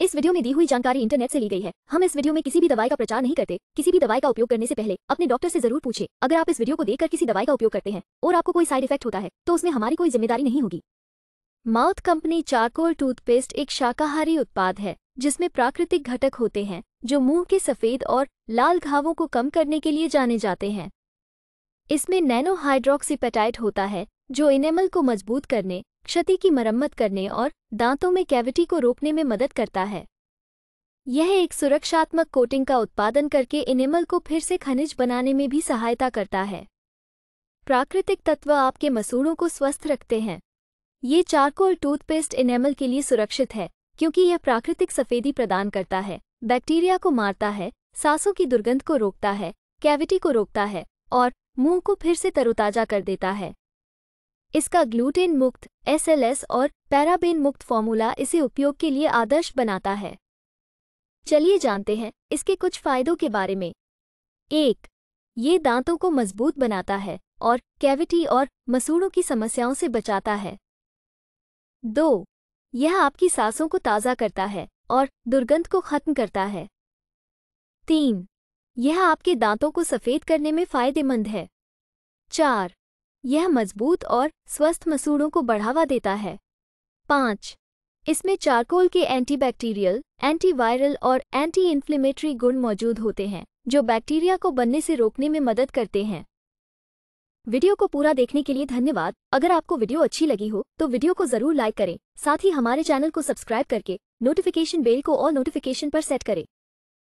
इस वीडियो में दी हुई जानकारी इंटरनेट से ली गई है हम इस वीडियो में किसी भी दवाई का प्रचार नहीं करते किसी भी दवाई का उपयोग करने से पहले अपने डॉक्टर से जरूर पूछे अगर आप इस वीडियो को देखकर किसी दवाई का उपयोग करते हैं और आपको कोई साइड इफेक्ट होता है तो उसमें हमारी कोई जिम्मेदारी नहीं होगी माउथ कंपनी चारकोल टूथपेस्ट एक शाकाहारी उत्पाद है जिसमें प्राकृतिक घटक होते हैं जो मुंह के सफेद और लाल घावों को कम करने के लिए जाने जाते हैं इसमें नैनो हाइड्रोक्सीपेटाइट होता है जो इनेमल को मजबूत करने क्षति की मरम्मत करने और दांतों में कैविटी को रोकने में मदद करता है यह एक सुरक्षात्मक कोटिंग का उत्पादन करके इनेमल को फिर से खनिज बनाने में भी सहायता करता है प्राकृतिक तत्व आपके मसूड़ों को स्वस्थ रखते हैं ये चारकोल टूथपेस्ट इनेमल के लिए सुरक्षित है क्योंकि यह प्राकृतिक सफेदी प्रदान करता है बैक्टीरिया को मारता है सांसों की दुर्गंध को रोकता है कैविटी को रोकता है और मुंह को फिर से तरोताजा कर देता है इसका ग्लूटेन मुक्त एसएलएस और पैराबेन मुक्त फॉर्मूला इसे उपयोग के लिए आदर्श बनाता है चलिए जानते हैं इसके कुछ फायदों के बारे में एक ये दांतों को मजबूत बनाता है और कैविटी और मसूड़ों की समस्याओं से बचाता है दो यह आपकी सांसों को ताज़ा करता है और दुर्गंध को खत्म करता है तीन यह आपके दांतों को सफ़ेद करने में फ़ायदेमंद है चार यह मजबूत और स्वस्थ मसूड़ों को बढ़ावा देता है पाँच इसमें चारकोल के एंटीबैक्टीरियल एंटीवायरल और एंटी इन्फ्लेमेटरी गुण मौजूद होते हैं जो बैक्टीरिया को बनने से रोकने में मदद करते हैं वीडियो को पूरा देखने के लिए धन्यवाद अगर आपको वीडियो अच्छी लगी हो तो वीडियो को जरूर लाइक करें साथ ही हमारे चैनल को सब्सक्राइब करके नोटिफिकेशन बेल को और नोटिफिकेशन पर सेट करें